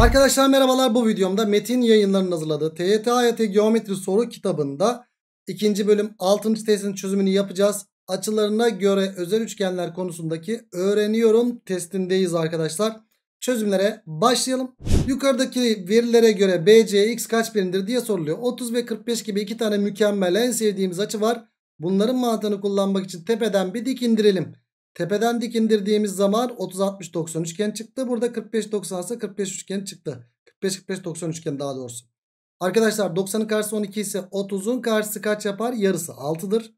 Arkadaşlar merhabalar bu videomda Metin yayınlarının hazırladığı TYT AYT Geometri Soru kitabında ikinci bölüm 6. testin çözümünü yapacağız. Açılarına göre özel üçgenler konusundaki öğreniyorum testindeyiz arkadaşlar. Çözümlere başlayalım. Yukarıdaki verilere göre BC x kaç birimdir diye soruluyor. 30 ve 45 gibi iki tane mükemmel en sevdiğimiz açı var. Bunların mantığını kullanmak için tepeden bir dik indirelim. Tepeden dik indirdiğimiz zaman 30-60-90 üçgen çıktı. Burada 45-90 ise 45 üçgen çıktı. 45-45-90 üçgen daha doğrusu. Arkadaşlar 90'ın karşısı 12 ise 30'un karşısı kaç yapar? Yarısı 6'dır.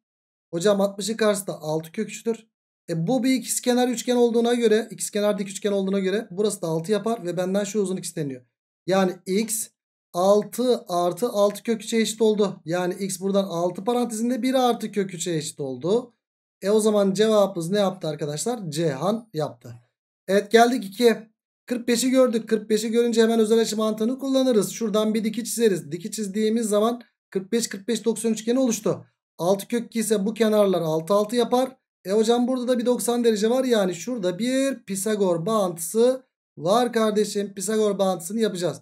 Hocam 60'ın karşısı da 6 köküçtür. E bu bir ikizkenar üçgen olduğuna göre, ikizkenar dik üçgen olduğuna göre burası da 6 yapar ve benden şu uzunluk isteniyor. Yani x 6 artı 6 kök 3'e eşit oldu. Yani x buradan 6 parantezinde 1 artı kök 3'e eşit oldu. E o zaman cevabımız ne yaptı arkadaşlar? Cihan yaptı. Evet geldik 2'ye. 45'i gördük. 45'i görünce hemen özel açı mantığını kullanırız. Şuradan bir diki çizeriz. Diki çizdiğimiz zaman 45 45 90 üçgeni oluştu. 6 kök ise bu kenarlar 6 6 yapar. E hocam burada da bir 90 derece var. Yani şurada bir Pisagor bağıntısı var kardeşim. Pisagor bağıntısını yapacağız.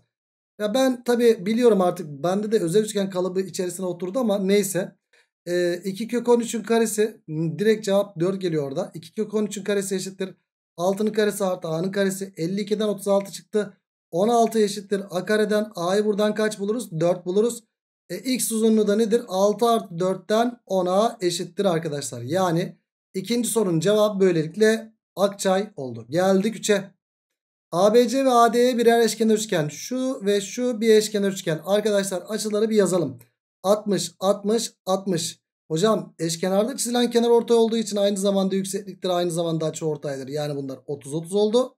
Ya ben tabi biliyorum artık bende de özel üçgen kalıbı içerisine oturdu ama neyse. 2 ee, kök 13'ün karesi direkt cevap 4 geliyor orada. 2 kök 13'ün karesi eşittir. 6'nın karesi artı a'nın karesi 52'den 36 çıktı. 16 eşittir a kareden a'yı buradan kaç buluruz? 4 buluruz. E, x uzunluğu da nedir? 6 artı 4'ten 10'a eşittir arkadaşlar. Yani ikinci sorunun cevabı böylelikle Akçay oldu. Geldik 3'e. ABC ve AD'ye birer eşkenar üçgen. Şu ve şu bir eşkenar üçgen. Arkadaşlar açıları bir yazalım. 60, 60, 60. Hocam eşkenarda çizilen kenar ortay olduğu için aynı zamanda yüksekliktir aynı zamanda açı ortaydır. Yani bunlar 30 30 oldu.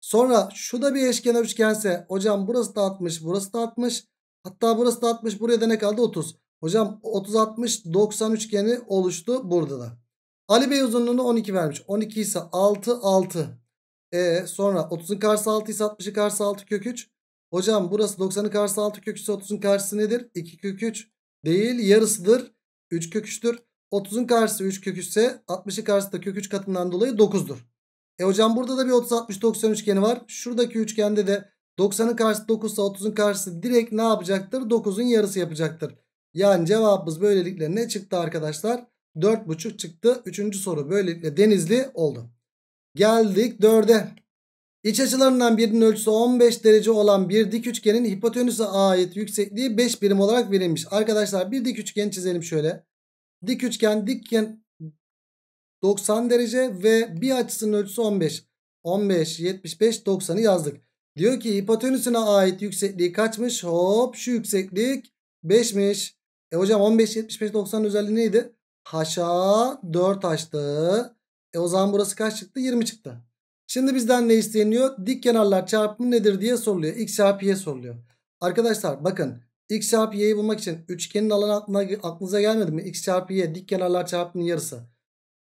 Sonra şu da bir eşkenar üçgense hocam burası da 60 burası da 60 hatta burası da 60 buraya da ne kaldı 30. Hocam 30 60 90 üçgeni oluştu burada da. Ali Bey uzunluğunu 12 vermiş. 12 ise 6 6. E sonra 30'un karşısı 6 ise 60'ın karşısı 6 kök 3. Hocam burası 90'ın karşısı 6 kök 3 ise 30'un karşısı nedir? 2 kök 3 değil yarısıdır. 3 kök 3'tür. 30'un karşısı 3 kök 3 ise 60'ın karşısı da kök 3 katından dolayı 9'dur. E hocam burada da bir 30-60-90 üçgeni var. Şuradaki üçgende de 90'ın karşısı 9 ise 30'un karşısı direkt ne yapacaktır? 9'un yarısı yapacaktır. Yani cevabımız böylelikle ne çıktı arkadaşlar? 4,5 çıktı. Üçüncü soru böylelikle denizli oldu. Geldik 4'e. İç açılarından birinin ölçüsü 15 derece olan bir dik üçgenin hipotenüse ait yüksekliği 5 birim olarak verilmiş. Arkadaşlar bir dik üçgen çizelim şöyle. Dik üçgen dikken 90 derece ve bir açısının ölçüsü 15. 15, 75, 90'ı yazdık. Diyor ki hipotenüsüne ait yüksekliği kaçmış? Hop şu yükseklik 5'miş. E hocam 15, 75, 90'ın özelliği neydi? Haşa 4 açtı. E o zaman burası kaç çıktı? 20 çıktı. Şimdi bizden ne isteniyor? Dik kenarlar çarpımı nedir diye soruluyor. X çarpı Y soruluyor. Arkadaşlar bakın X çarpı Y'yi bulmak için üçgenin alanı aklına, aklınıza gelmedi mi? X çarpı Y dik kenarlar çarpımının yarısı.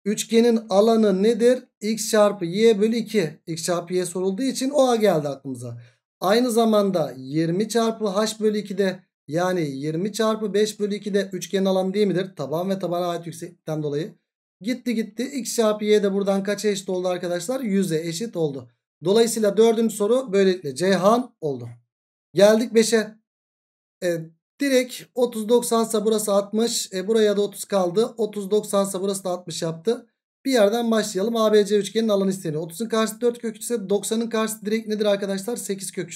Üçgenin alanı nedir? X çarpı Y bölü 2. X çarpı Y sorulduğu için o A geldi aklımıza. Aynı zamanda 20 çarpı H bölü 2'de yani 20 çarpı 5 bölü 2'de üçgenin alanı değil midir? Taban ve tabana ait yükseklikten dolayı. Gitti gitti. X çarpı Y de buradan kaça eşit oldu arkadaşlar? 100'e eşit oldu. Dolayısıyla dördüncü soru böylelikle Ceyhan oldu. Geldik 5'e. E, direkt 30-90 ise burası 60. E, buraya da 30 kaldı. 30-90 ise burası da 60 yaptı. Bir yerden başlayalım. ABC üçgenin alanı isteniyor. 30'un karşısı 4 kök 3 ise 90'ın karşısı direkt nedir arkadaşlar? 8 kök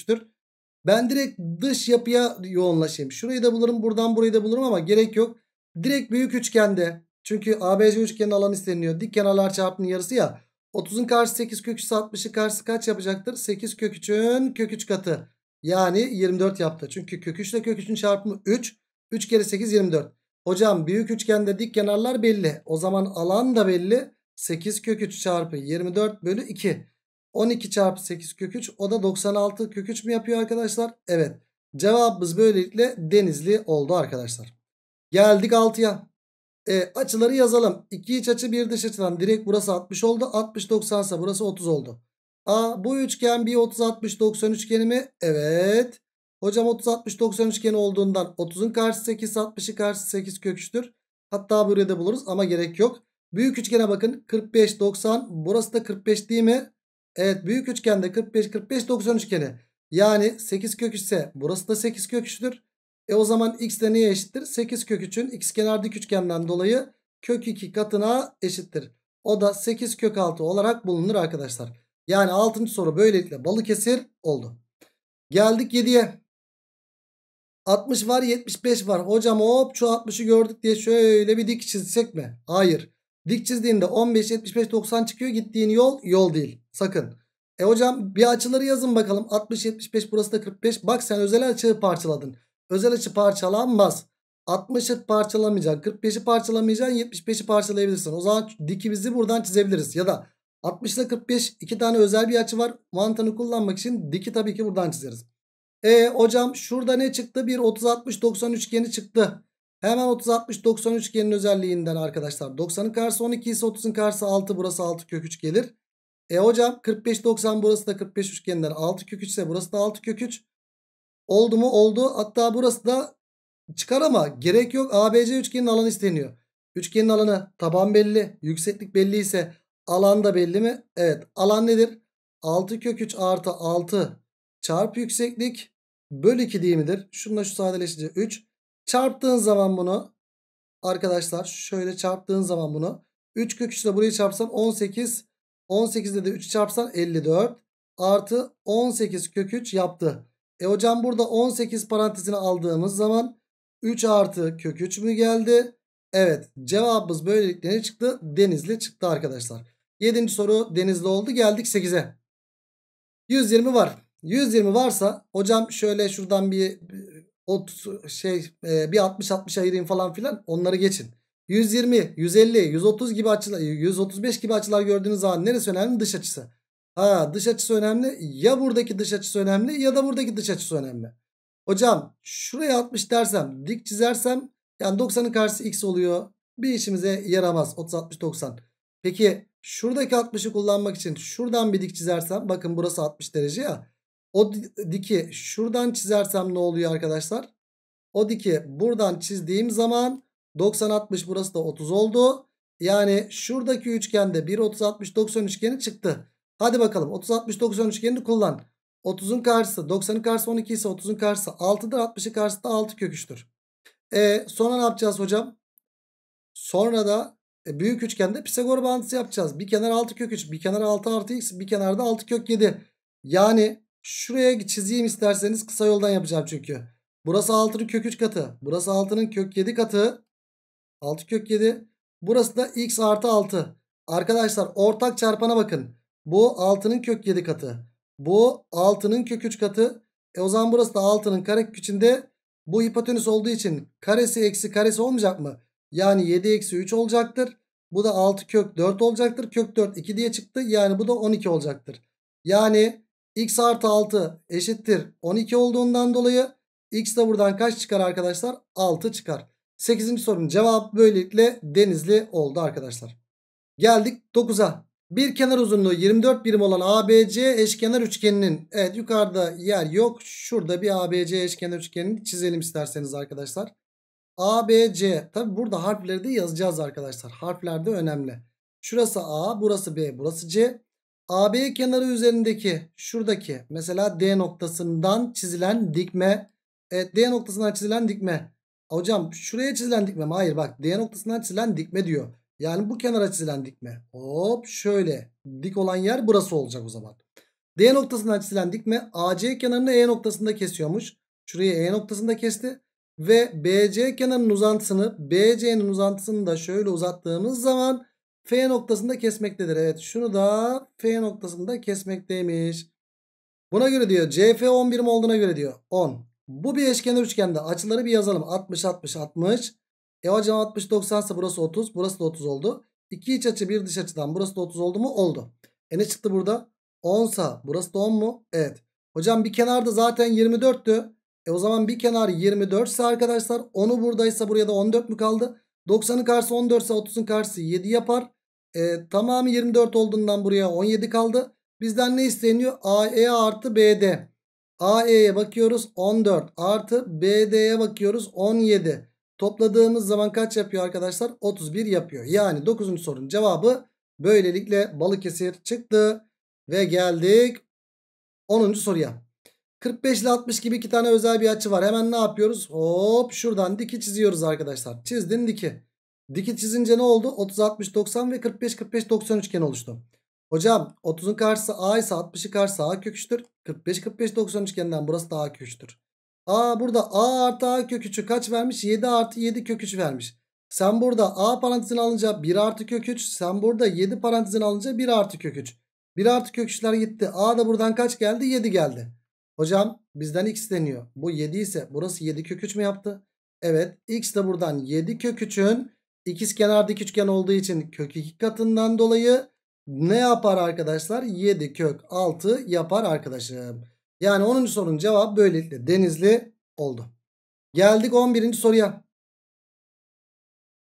Ben direkt dış yapıya yoğunlaşayım. Şurayı da bulurum. Buradan burayı da bulurum ama gerek yok. Direkt büyük üçgende çünkü ABC üçgenin alanı isteniyor. Dik kenarlar çarpının yarısı ya. 30'un karşı 8 kök 3 60'ı karşı kaç yapacaktır? 8 kök 3'ün kök 3 katı. Yani 24 yaptı. Çünkü kök 3 ile kök 3'ün çarpımı 3. 3 kere 8 24. Hocam büyük üçgende dik kenarlar belli. O zaman alan da belli. 8 kök 3 çarpı 24 bölü 2. 12 çarpı 8 kök 3 o da 96 kök 3 mü yapıyor arkadaşlar? Evet cevabımız böylelikle denizli oldu arkadaşlar. Geldik 6'ya. E, açıları yazalım. 2 iç açı 1 dış açıdan. Direkt burası 60 oldu. 60 90 ise burası 30 oldu. A bu üçgen bir 30 60 90 üçgeni mi? Evet. Hocam 30 60 90 üçgeni olduğundan 30'un karşısı 8 60'ı karşısı 8 köküçtür. Hatta buraya da buluruz ama gerek yok. Büyük üçgene bakın 45 90 burası da 45 değil mi? Evet büyük üçgende 45 45 90 üçgeni. Yani 8 kök ise burası da 8 kök e o zaman x de neye eşittir? 8 kök 3'ün x kenar dik üçgenden dolayı kök 2 katına eşittir. O da 8 kök 6 olarak bulunur arkadaşlar. Yani 6. soru böylelikle Balıkesir oldu. Geldik 7'ye. 60 var 75 var. Hocam hop şu 60'ı gördük diye şöyle bir dik çizsek mi? Hayır. Dik çizdiğinde 15, 75, 90 çıkıyor. Gittiğin yol yol değil. Sakın. E hocam bir açıları yazın bakalım. 60, 75 burası da 45. Bak sen özel açığı parçaladın. Özel açı parçalanmaz. 60'ı parçalamayacaksın. 45'i parçalamayacaksın. 75'i parçalayabilirsin. O zaman dikimizi buradan çizebiliriz. Ya da 60 ile 45 iki tane özel bir açı var. Mantığını kullanmak için diki tabii ki buradan çizeriz. E hocam şurada ne çıktı? Bir 30-60-90 üçgeni çıktı. Hemen 30-60-90 üçgenin özelliğinden arkadaşlar. 90'ın karşısı 12 ise 30'un karşısı 6. Burası 6 kök 3 gelir. E hocam 45-90 burası da 45 üçgeninden 6 kök 3 ise burası da 6 kök 3. Oldu mu oldu. Hatta burası da çıkar ama gerek yok. ABC üçgenin alanı isteniyor. Üçgenin alanı taban belli. Yükseklik belli ise alan da belli mi? Evet alan nedir? 6 kök 3 artı 6 çarpı yükseklik bölü 2 değil midir? Şununla şu sadeleşince 3. Çarptığın zaman bunu arkadaşlar şöyle çarptığın zaman bunu 3 kök 3 ile burayı çarpsan 18 18'de de 3 çarpsan 54 artı 18 kök 3 yaptı. E hocam burada 18 parantezini aldığımız zaman 3 artı kök 3 mü geldi? Evet cevabımız böylelikle ne çıktı? Denizli çıktı arkadaşlar. 7. soru denizli oldu geldik 8'e. 120 var. 120 varsa hocam şöyle şuradan bir 30 şey e, bir 60 60 ayırayım falan filan onları geçin. 120, 150, 130 gibi açılar 135 gibi açılar gördüğünüz zaman neresi önemli? Dış açısı. Ha dış açısı önemli. Ya buradaki dış açısı önemli ya da buradaki dış açısı önemli. Hocam şuraya 60 dersem dik çizersem yani 90'ın karşısı x oluyor. Bir işimize yaramaz. 30 60 90. Peki şuradaki 60'ı kullanmak için şuradan bir dik çizersem bakın burası 60 derece ya. O diki şuradan çizersem ne oluyor arkadaşlar? O diki buradan çizdiğim zaman 90 60 burası da 30 oldu. Yani şuradaki üçgende 1 30 60 90 üçgeni çıktı. Hadi bakalım 30 60 90 üçgenini kullan. 30'un karşısı 90'ın karşısı 12 ise 30'un karşısı 6'dır. 60'ın karşısı da 6 köküçtür. E, sonra ne yapacağız hocam? Sonra da e, büyük üçgende Pisagor bağıntısı yapacağız. Bir kenar 6 kök bir kenar 6 artı x, bir kenarda 6 kök 7. Yani şuraya çizeyim isterseniz kısa yoldan yapacağım çünkü. Burası 6'nın kök 3 katı. Burası 6'nın kök 7 katı. 6 kök 7. Burası da x artı 6. Arkadaşlar ortak çarpana bakın. Bu 6'nın kök 7 katı. Bu 6'nın kök 3 katı. E o zaman burası da 6'nın karekök içinde bu hipotenüs olduğu için karesi eksi karesi olmayacak mı? Yani 7 eksi 3 olacaktır. Bu da 6 kök 4 olacaktır. Kök 4 2 diye çıktı. Yani bu da 12 olacaktır. Yani x artı 6 eşittir 12 olduğundan dolayı x de buradan kaç çıkar arkadaşlar? 6 çıkar. 8. sorunun cevabı böylelikle denizli oldu arkadaşlar. Geldik 9'a. Bir kenar uzunluğu 24 birim olan ABC eşkenar üçgeninin evet yukarıda yer yok. Şurada bir ABC eşkenar üçgenini çizelim isterseniz arkadaşlar. ABC tabi burada harfleri de yazacağız arkadaşlar. Harfler de önemli. Şurası A, burası B, burası C. AB kenarı üzerindeki şuradaki mesela D noktasından çizilen dikme. Evet D noktasından çizilen dikme. Hocam şuraya çizilen dikme mi? Hayır bak D noktasından çizilen dikme diyor. Yani bu kenara çizilen dikme. Hop şöyle dik olan yer burası olacak o zaman. D noktasından çizilen dikme AC kenarını E noktasında kesiyormuş. Şurayı E noktasında kesti. Ve BC kenarının uzantısını BC'nin uzantısını da şöyle uzattığımız zaman F noktasında kesmektedir. Evet şunu da F noktasında kesmekteymiş. Buna göre diyor CF 11 mi olduğuna göre diyor 10. Bu bir eşkenar üçgende açıları bir yazalım. 60 60 60. E hocam 60 90 ise burası 30. Burası da 30 oldu. İki iç açı bir dış açıdan burası da 30 oldu mu? Oldu. E ne çıktı burada? 10 sa burası da 10 mu? Evet. Hocam bir kenarda zaten 24'tü. E o zaman bir kenar 24 ise arkadaşlar 10'u buradaysa buraya da 14 mü kaldı? 90'ın karşısı 14 ise 30'un karşısı 7 yapar. E, tamamı 24 olduğundan buraya 17 kaldı. Bizden ne isteniyor? AE artı BD. AE'ye bakıyoruz 14 artı BD'ye bakıyoruz 17. Topladığımız zaman kaç yapıyor arkadaşlar? 31 yapıyor. Yani 9. sorunun cevabı böylelikle Balıkesir çıktı. Ve geldik 10. soruya. 45 ile 60 gibi iki tane özel bir açı var. Hemen ne yapıyoruz? Hop şuradan diki çiziyoruz arkadaşlar. Çizdin diki. Diki çizince ne oldu? 30, 60, 90 ve 45, 45, 90 üçgeni oluştu. Hocam 30'un karşısı A ise 60'ı karşısı A köküçtür. 45, 45, 90 üçgeninden burası da A köküçtür. A burada A artı A kök 3'ü kaç vermiş? 7 artı 7 kök 3 vermiş. Sen burada A parantezin alınca 1 artı kök 3. Sen burada 7 parantezin alınca 1 artı kök 3. 1 artı kök 3'ler gitti. A da buradan kaç geldi? 7 geldi. Hocam bizden x deniyor. Bu 7 ise burası 7 kök 3 mü yaptı? Evet x de buradan 7 kök 3'ün kenar dik üçgen olduğu için kök 2 katından dolayı ne yapar arkadaşlar? 7 kök 6 yapar arkadaşım. Yani 10. sorunun cevabı böylelikle denizli oldu. Geldik 11. soruya.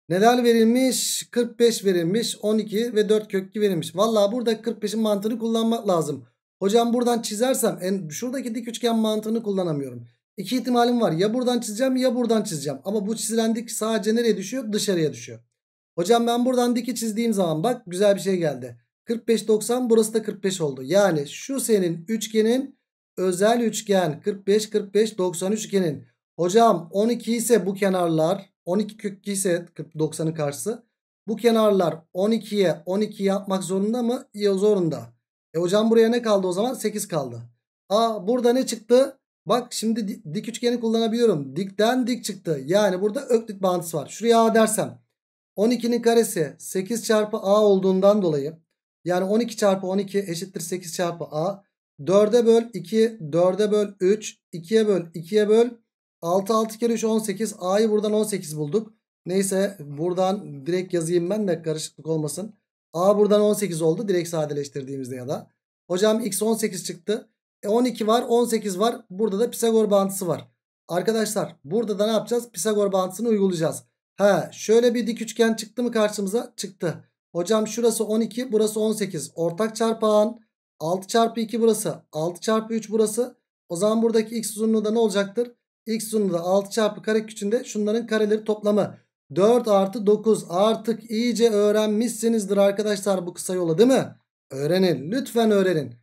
Neler verilmiş? 45 verilmiş. 12 ve 4 kökü verilmiş. Valla burada 45'in mantığını kullanmak lazım. Hocam buradan çizersem en, şuradaki dik üçgen mantığını kullanamıyorum. İki ihtimalim var. Ya buradan çizeceğim ya buradan çizeceğim. Ama bu çizilen dik sadece nereye düşüyor? Dışarıya düşüyor. Hocam ben buradan diki çizdiğim zaman bak güzel bir şey geldi. 45-90 burası da 45 oldu. Yani şu senin üçgenin özel üçgen 45 45 90 üçgenin hocam 12 ise bu kenarlar 12 kök ise 90'ın karşısı bu kenarlar 12'ye 12 yapmak zorunda mı? Ya zorunda. E hocam buraya ne kaldı o zaman? 8 kaldı. Aa burada ne çıktı? Bak şimdi dik üçgeni kullanabiliyorum. Dikten dik çıktı. Yani burada öklit bağıntısı var. Şuraya A dersem 12'nin karesi 8 çarpı A olduğundan dolayı yani 12 çarpı 12 eşittir 8 çarpı A. 4'e böl 2, 4'e böl 3, 2'ye böl 2'ye böl 6, 6 kere 3 18. A'yı buradan 18 bulduk. Neyse buradan direkt yazayım ben de karışıklık olmasın. A buradan 18 oldu direkt sadeleştirdiğimizde ya da. Hocam x 18 çıktı. E 12 var 18 var. Burada da Pisagor bağıntısı var. Arkadaşlar burada da ne yapacağız? Pisagor bağıntısını uygulayacağız. he şöyle bir dik üçgen çıktı mı karşımıza? Çıktı. Hocam şurası 12 burası 18. Ortak çarpağın 6 çarpı 2 burası. 6 çarpı 3 burası. O zaman buradaki x uzunluğu da ne olacaktır? X uzunluğu da 6 çarpı kare küçüğünde şunların kareleri toplamı. 4 artı 9 artık iyice öğrenmişsinizdir arkadaşlar bu kısa yola değil mi? Öğrenin lütfen öğrenin.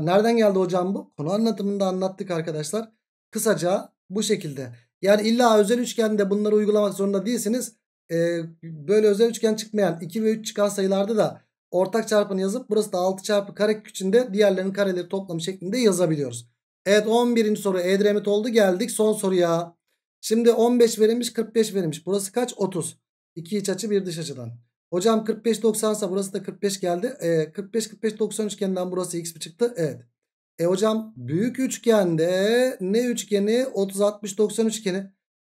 nereden geldi hocam bu? Konu anlatımında anlattık arkadaşlar. Kısaca bu şekilde. Yani illa özel üçgende bunları uygulamak zorunda değilsiniz. Ee, böyle özel üçgen çıkmayan 2 ve 3 çıkan sayılarda da ortak çarpını yazıp burası da 6 çarpı kare içinde diğerlerinin kareleri toplamı şeklinde yazabiliyoruz. Evet 11. soru Edremit oldu geldik son soruya. Şimdi 15 verilmiş 45 verilmiş. Burası kaç? 30. 2 iç açı bir dış açıdan. Hocam 45 90 ise burası da 45 geldi. Ee, 45 45 90 üçgeninden burası x mi çıktı? Evet. E hocam büyük üçgende ne üçgeni? 30 60 90 üçgeni.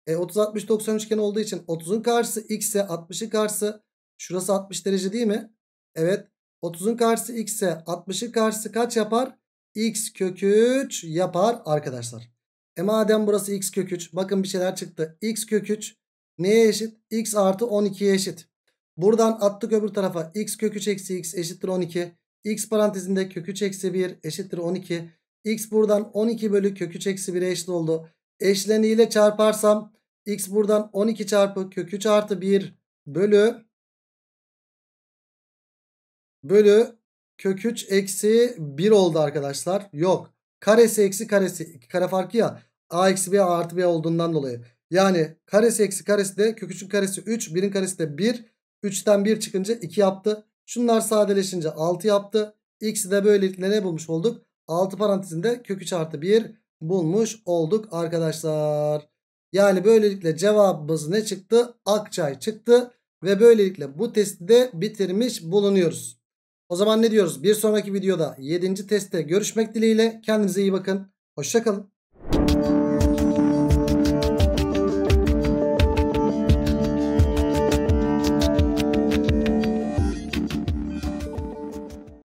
E 30 60 90 üçgeni olduğu için 30'un karşısı x'e ise 60'ın karşısı şurası 60 derece değil mi? Evet 30'un karşısı x ise 60'ın karşısı kaç yapar? x kökü 3 yapar arkadaşlar. E madem burası x kökü 3 bakın bir şeyler çıktı. x kökü 3 neye eşit? x artı 12'ye eşit. Buradan attık öbür tarafa x kökü 3 eksi x eşittir 12. x parantezinde kökü 3 eksi 1 eşittir 12. x buradan 12 bölü kökü 3 eksi 1'e eşit oldu. Eşleniyle çarparsam x buradan 12 çarpı kökü 3 artı 1 bölü bölü kök 3 eksi 1 oldu arkadaşlar. Yok. Karesi eksi karesi. Kare farkı ya. A eksi B artı B olduğundan dolayı. Yani karesi eksi karesi de kök 3'ün karesi 3. 1'in karesi de 1. 3'ten 1 çıkınca 2 yaptı. Şunlar sadeleşince 6 yaptı. X'i de böylelikle ne bulmuş olduk? 6 parantezinde kök 3 artı 1 bulmuş olduk arkadaşlar. Yani böylelikle cevabımız ne çıktı? Akçay çıktı. Ve böylelikle bu testi de bitirmiş bulunuyoruz. O zaman ne diyoruz? Bir sonraki videoda 7. testte görüşmek dileğiyle. Kendinize iyi bakın. Hoşçakalın.